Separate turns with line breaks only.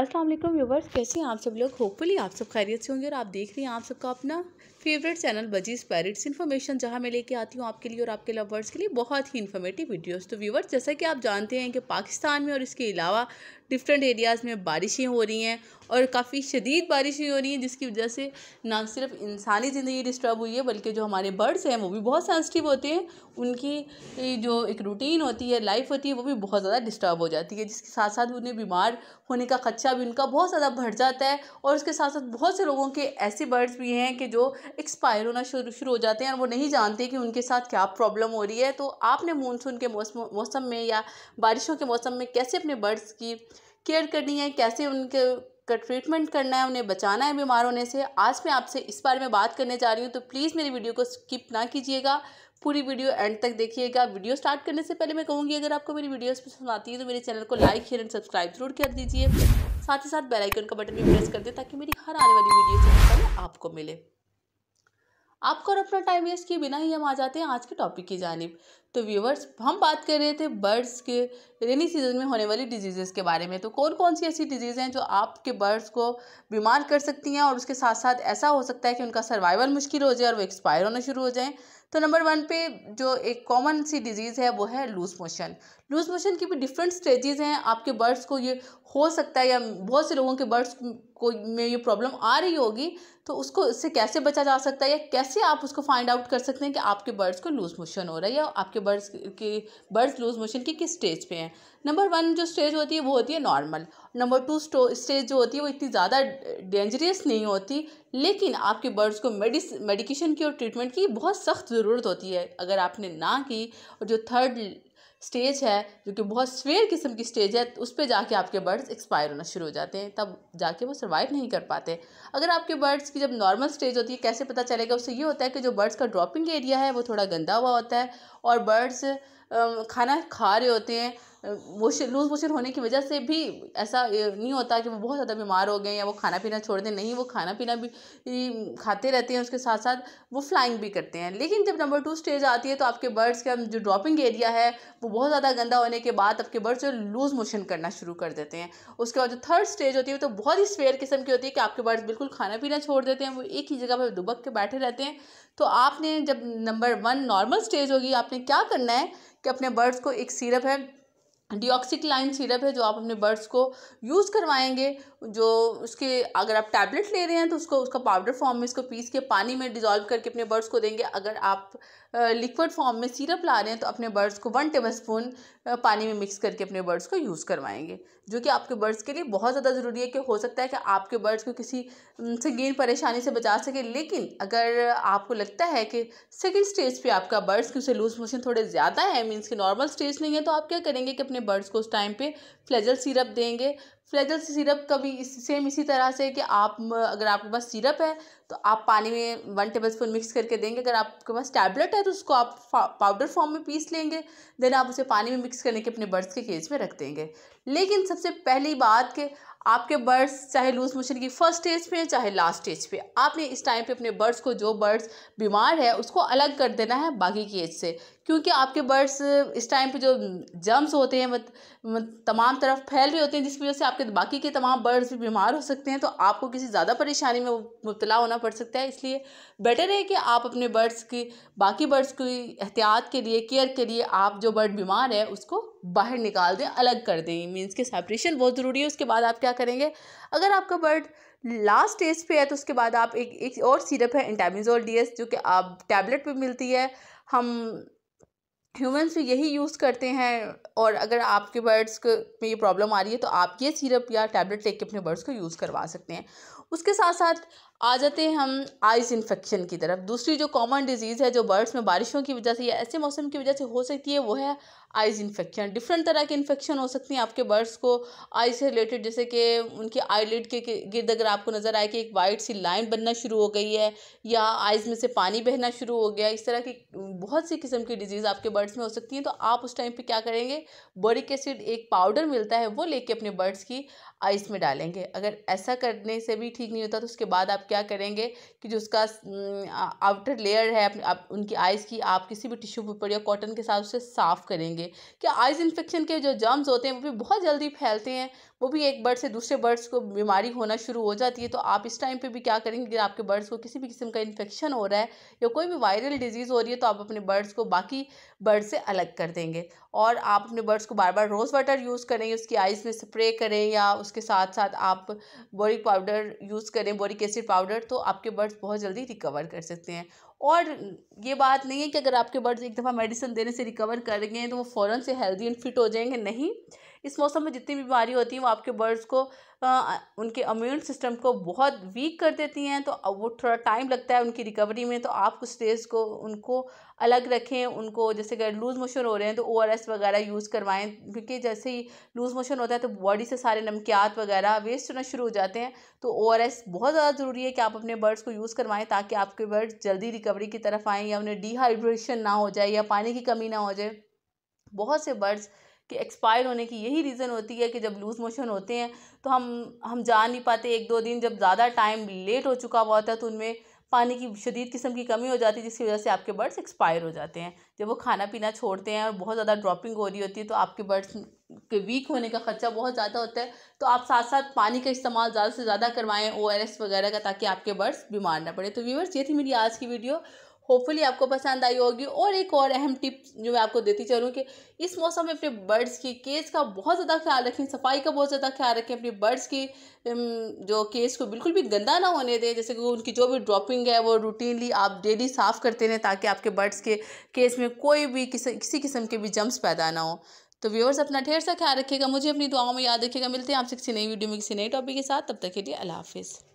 Aslam viewers कैसे हैं आप सब लोग होपफुली आप सब खैरियत से होंगे और आप देख रहे हैं आप सबका अपना favourite channel budgies parrots information जहां मैं लेके आती हूं आपके लिए और आपके लवर्स के लिए बहुत ही इन्फॉर्मेटिव वीडियोस तो व्यूवर्स जैसा कि आप जानते हैं कि पाकिस्तान में और इसके अलावा डिफरेंट एरियाज़ में बारिशें हो रही हैं और काफ़ी शदीद बारिशें हो रही हैं जिसकी वजह से ना सिर्फ इंसानी ज़िंदगी डिस्टर्ब हुई है बल्कि जो हमारे बर्ड्स हैं वो भी बहुत सेंसिटिव होते हैं उनकी जो एक रूटीन होती है लाइफ होती है वो भी बहुत ज़्यादा डिस्टर्ब हो जाती है जिसके साथ साथ उन्हें बीमार होने का खदशा भी उनका बहुत ज़्यादा बढ़ जाता है और उसके साथ साथ बहुत से लोगों के ऐसे बर्ड्स भी हैं कि जो एक्सपायर होना शुरू शुरू हो जाते हैं और वो नहीं जानते कि उनके साथ क्या प्रॉब्लम हो रही है तो आपने मानसून के मौसम में या बारिशों के मौसम में कैसे अपने बर्ड्स की केयर करनी है कैसे उनके का ट्रीटमेंट करना है उन्हें बचाना है बीमार होने से आज मैं आपसे इस बारे में बात करने जा रही हूँ तो प्लीज़ मेरी वीडियो को स्किप ना कीजिएगा पूरी वीडियो एंड तक देखिएगा वीडियो स्टार्ट करने से पहले मैं कहूँगी अगर आपको मेरी वीडियोस पसंद आती है तो मेरे चैनल को लाइक शेयर एंड सब्सक्राइब जरूर कर दीजिए साथ ही साथ बेलाइकन का बटन भी प्रेस कर दें ताकि मेरी हर आने वाली वीडियो से पहले आपको मिले आपका और अपना टाइम वेस्ट किए बिना ही हम आ जाते हैं आज के टॉपिक की जानब तो व्यूवर्स हम बात कर रहे थे बर्ड्स के रेनी सीजन में होने वाली डिजीज़ के बारे में तो कौन कौन सी ऐसी डिजीज़ हैं जो आपके बर्ड्स को बीमार कर सकती हैं और उसके साथ साथ ऐसा हो सकता है कि उनका सर्वाइवल मुश्किल हो जाए और वो एक्सपायर होना शुरू हो जाएँ तो नंबर वन पे जो एक कॉमन सी डिजीज़ है वो है लूज मोशन लूज मोशन की भी डिफरेंट स्टेजेस हैं आपके बर्ड्स को ये हो सकता है या बहुत से लोगों के बर्ड्स को में ये प्रॉब्लम आ रही होगी तो उसको इससे कैसे बचा जा सकता है या कैसे आप उसको फाइंड आउट कर सकते हैं कि आपके बर्ड्स को लूज मोशन हो रहा है या आपके बर्ड्स की बर्ड्स लूज मोशन की किस स्टेज पे हैं नंबर वन जो स्टेज होती है वो होती है नॉर्मल नंबर टू स्टेज जो होती है वो इतनी ज़्यादा डेंजरियस नहीं होती लेकिन आपके बर्ड्स को मेडिस मेडिकेशन की और ट्रीटमेंट की बहुत सख्त ज़रूरत होती है अगर आपने ना की और जो थर्ड स्टेज है जो कि बहुत स्वेयर किस्म की स्टेज है उस पर जाके आपके बर्ड्स एक्सपायर होना शुरू हो जाते हैं तब जाके वो सर्वाइव नहीं कर पाते अगर आपके बर्ड्स की जब नॉर्मल स्टेज होती है कैसे पता चलेगा उससे ये होता है कि जो बर्ड्स का ड्रॉपिंग एरिया है वो थोड़ा गंदा हुआ होता है और बर्ड्स खाना खा रहे होते हैं मोशन लूज मोशन होने की वजह से भी ऐसा नहीं होता कि वो बहुत ज़्यादा बीमार हो गए या वो खाना पीना छोड़ दें नहीं वो खाना पीना भी खाते रहते हैं उसके साथ साथ वो फ्लाइंग भी करते हैं लेकिन जब नंबर टू स्टेज आती है तो आपके बर्ड्स का जो ड्रॉपिंग एरिया है वो बहुत ज़्यादा गंदा होने के बाद आपके बर्ड्स जो लूज़ मोशन करना शुरू कर देते हैं उसके बाद जो थर्ड स्टेज होती है तो बहुत ही स्वेयर किस्म की होती है कि आपके बर्ड्स बिल्कुल खाना पीना छोड़ देते हैं वो एक ही जगह पर दुबक के बैठे रहते हैं तो आपने जब नंबर वन नॉर्मल स्टेज होगी आपने क्या करना है कि अपने बर्ड्स को एक सीरप है लाइन सिरप है जो आप अपने बर्ड्स को यूज़ करवाएंगे जो उसके अगर आप टैबलेट ले रहे हैं तो उसको उसका पाउडर फॉर्म में इसको पीस के पानी में डिज़ोल्व करके अपने बर्ड्स को देंगे अगर आप लिक्विड फॉर्म में सिरप ला रहे हैं तो अपने बर्ड्स को वन टेबल स्पून पानी में मिक्स करके अपने बर्ड्स को यूज़ करवाएंगे जो कि आपके बर्ड्स के लिए बहुत ज़्यादा ज़रूरी है कि हो सकता है कि आपके बर्ड्स को किसी संगीन परेशानी से बचा सके लेकिन अगर आपको लगता है कि सेकेंड स्टेज पर आपका बर्ड्स की उसे लूज मोशन थोड़े ज़्यादा है मीन्स कि नॉर्मल स्टेज नहीं है तो आप क्या करेंगे कि अपने बर्ड्स को उस टाइम पर फ्लेजल सीरप देंगे फ्लेजल सिरप का भी इस, सेम इसी तरह से कि आप अगर आपके पास सीरप है तो आप पानी में वन टेबल स्पून मिक्स करके देंगे अगर आपके पास टैबलेट है तो उसको आप पाउडर फॉर्म में पीस लेंगे देन आप उसे पानी में फिक्स करने के अपने बर्थ के केज में रख देंगे लेकिन सबसे पहली बात कि आपके बर्ड्स चाहे लूज मोशन की फर्स्ट स्टेज पे चाहे लास्ट स्टेज पे आपने इस टाइम पे अपने बर्ड्स को जो बर्ड्स बीमार है उसको अलग कर देना है बाकी की एज से क्योंकि आपके बर्ड्स इस टाइम पे जो जम्स होते हैं मत, मत, तमाम तरफ फैल रहे होते हैं जिसकी वजह से आपके बाकी के तमाम बर्ड्स भी बीमार हो सकते हैं तो आपको किसी ज़्यादा परेशानी में मुबतला होना पड़ सकता है इसलिए बेटर है कि आप अपने बर्ड्स की बाकी बर्ड्स की एहतियात के लिए केयर के लिए आप जो बर्ड बीमार है उसको बाहर निकाल दें अलग कर दें मीन्स के सेपरेशन बहुत ज़रूरी है उसके बाद आप क्या करेंगे अगर आपका बर्ड लास्ट स्टेज पे है तो उसके बाद आप एक एक और सिरप है इंटामिजोल डी जो कि आप टैबलेट पे मिलती है हम ह्यूमंस भी यही यूज़ करते हैं और अगर आपके बर्ड्स को में ये प्रॉब्लम आ रही है तो आप ये सिरप या टैबलेट लेके अपने बर्ड्स को यूज़ करवा सकते हैं उसके साथ साथ आ जाते हैं हम आइज़ इन्फेक्शन की तरफ दूसरी जो कॉमन डिजीज़ है जो बर्ड्स में बारिशों की वजह से या ऐसे मौसम की वजह से हो सकती है वो है आइज़ इन्फेक्शन डिफरेंट तरह के इन्फेक्शन हो सकती हैं आपके बर्ड्स को आई से रिलेटेड जैसे कि उनके आईलिड के गिर्द अगर आपको नज़र आए कि एक वाइट सी लाइन बनना शुरू हो गई है या आइज़ में से पानी बहना शुरू हो गया इस तरह की बहुत सी किस्म की डिजीज़ आपके बर्ड्स में हो सकती हैं तो आप उस टाइम पर क्या करेंगे बोरिक एसिड एक पाउडर मिलता है वो लेके अपने बर्ड्स की आइज़ में डालेंगे अगर ऐसा करने से भी ठीक नहीं होता तो उसके बाद आप क्या करेंगे कि जो उसका आउटर लेयर है आप उनकी आइज़ की आप किसी भी टिश्यू पेपर या कॉटन के साथ उसे साफ़ करेंगे क्या आइज़ इन्फेक्शन के जो जर्म्स होते हैं वो भी बहुत जल्दी फैलते हैं वो भी एक बर्ड से दूसरे बर्ड्स को बीमारी होना शुरू हो जाती है तो आप इस टाइम पे भी क्या करेंगे अगर आपके बर्ड्स को किसी भी किस्म का इन्फेक्शन हो रहा है या कोई भी वायरल डिजीज़ हो रही है तो आप अपने बर्ड्स को बाकी बर्ड से अलग कर देंगे और आप अपने बर्ड्स को बार बार रोज़ वाटर यूज़ करें उसकी आइज़ में स्प्रे करें या उसके साथ साथ आप बोरिक पाउडर यूज़ करें बोरिक एसिड पाउडर तो आपके बर्ड्स बहुत जल्दी रिकवर कर सकते हैं और ये बात नहीं है कि अगर आपके बर्ड्स एक दफ़ा मेडिसिन देने से रिकवर करेंगे तो वो फ़ौरन से हेल्दी एंड फिट हो जाएंगे नहीं इस मौसम में जितनी बीमारी होती है वो आपके बर्ड्स को आ, उनके अम्यून सिस्टम को बहुत वीक कर देती हैं तो वो थोड़ा टाइम लगता है उनकी रिकवरी में तो आप कुछ डेज को उनको अलग रखें उनको जैसे अगर लूज़ मोशन हो रहे हैं तो ओ वगैरह यूज़ करवाएं क्योंकि जैसे ही लूज़ मोशन होता है तो बॉडी से सारे नमकियात वगैरह वेस्ट होना शुरू हो जाते हैं तो ओ बहुत ज़्यादा ज़रूरी है कि आप अपने बर्ड्स को यूज़ करवाएं ताकि आपके बर्ड्स जल्दी रिकवरी की तरफ आएँ या उन्हें डिहाइड्रेशन ना हो जाए या पानी की कमी ना हो जाए बहुत से बर्ड्स के एक्सपायर होने की यही रीज़न होती है कि जब लूज़ मोशन होते हैं तो हम हम जा नहीं पाते एक दो दिन जब ज़्यादा टाइम लेट हो चुका हुआ होता है तो उनमें पानी की शदीद किस्म की कमी हो जाती है जिसकी वजह से आपके बर्ड्स एक्सपायर हो जाते हैं जब वो खाना पीना छोड़ते हैं और बहुत ज़्यादा ड्रॉपिंग हो रही होती है तो आपके बर्ड्स के वीक होने का खर्चा बहुत ज़्यादा होता है तो आप साथ साथ पानी का इस्तेमाल ज़्यादा से ज़्यादा करवाएं ओ वगैरह का ताकि आपके बर्ड्स बीमार ना पड़े तो व्यूवर्स ये थी मेरी आज की वीडियो होपफुली आपको पसंद आई होगी और एक और अहम टिप जो मैं आपको देती चलूँ कि इस मौसम में अपने बर्ड्स की केस का बहुत ज़्यादा ख्याल रखें सफाई का बहुत ज़्यादा ख्याल रखें अपनी बर्ड्स की जो केस को बिल्कुल भी गंदा ना होने दें जैसे कि उनकी जो भी ड्रॉपिंग है वो रूटीनली आप डेली साफ़ करते रहें ताकि आपके बर्ड्स के केस में कोई भी किसी किसी किस्म के भी जम्स पैदा ना हो तो व्यूअर्स अपना ढेर सा ख्याल रखिएगा मुझे अपनी दुआओं में याद रखिएगा मिलते हैं आपसे किसी नई वीडियो में किसी नए टॉपिक के साथ तब तक के लिए अला हाफिज़